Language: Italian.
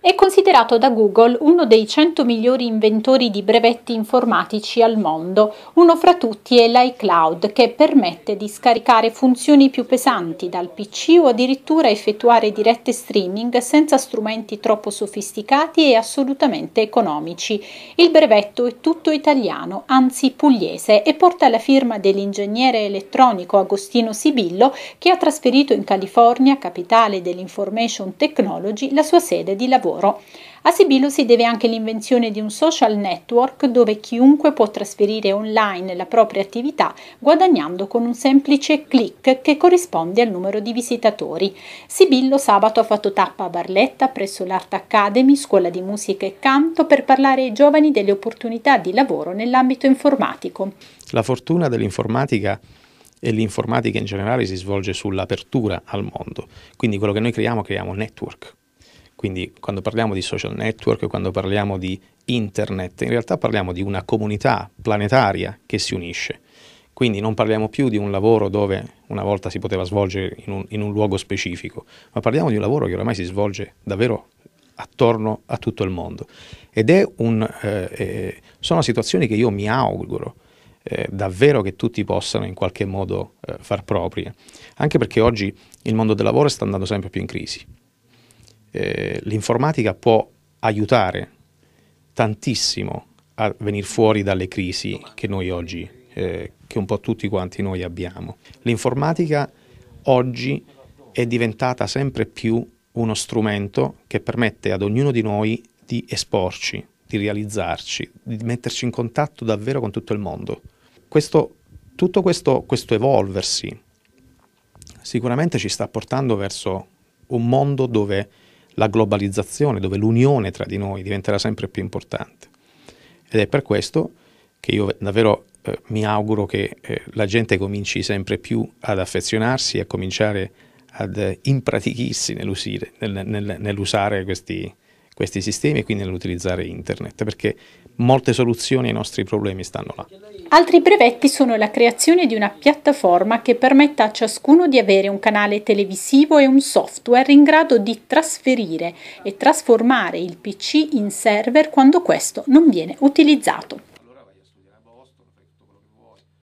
È considerato da Google uno dei 100 migliori inventori di brevetti informatici al mondo. Uno fra tutti è l'iCloud, che permette di scaricare funzioni più pesanti dal PC o addirittura effettuare dirette streaming senza strumenti troppo sofisticati e assolutamente economici. Il brevetto è tutto italiano, anzi pugliese, e porta la firma dell'ingegnere elettronico Agostino Sibillo, che ha trasferito in California, capitale dell'Information Technology, la sua sua sede di lavoro. A Sibilo si deve anche l'invenzione di un social network dove chiunque può trasferire online la propria attività guadagnando con un semplice click che corrisponde al numero di visitatori. Sibillo sabato ha fatto tappa a Barletta presso l'Art Academy, scuola di musica e canto, per parlare ai giovani delle opportunità di lavoro nell'ambito informatico. La fortuna dell'informatica e l'informatica in generale si svolge sull'apertura al mondo, quindi quello che noi creiamo, creiamo network quindi quando parliamo di social network, quando parliamo di internet, in realtà parliamo di una comunità planetaria che si unisce. Quindi non parliamo più di un lavoro dove una volta si poteva svolgere in un, in un luogo specifico, ma parliamo di un lavoro che ormai si svolge davvero attorno a tutto il mondo. Ed è un, eh, eh, sono situazioni che io mi auguro eh, davvero che tutti possano in qualche modo eh, far proprie, anche perché oggi il mondo del lavoro sta andando sempre più in crisi eh, l'informatica può aiutare tantissimo a venire fuori dalle crisi che noi oggi, eh, che un po' tutti quanti noi abbiamo. L'informatica oggi è diventata sempre più uno strumento che permette ad ognuno di noi di esporci, di realizzarci, di metterci in contatto davvero con tutto il mondo. Questo, tutto questo, questo evolversi sicuramente ci sta portando verso un mondo dove la globalizzazione, dove l'unione tra di noi diventerà sempre più importante. Ed è per questo che io davvero eh, mi auguro che eh, la gente cominci sempre più ad affezionarsi, e a cominciare ad eh, impratichirsi nel, nel, nell'usare questi, questi sistemi e quindi nell'utilizzare internet, perché molte soluzioni ai nostri problemi stanno là. Altri brevetti sono la creazione di una piattaforma che permetta a ciascuno di avere un canale televisivo e un software in grado di trasferire e trasformare il PC in server quando questo non viene utilizzato.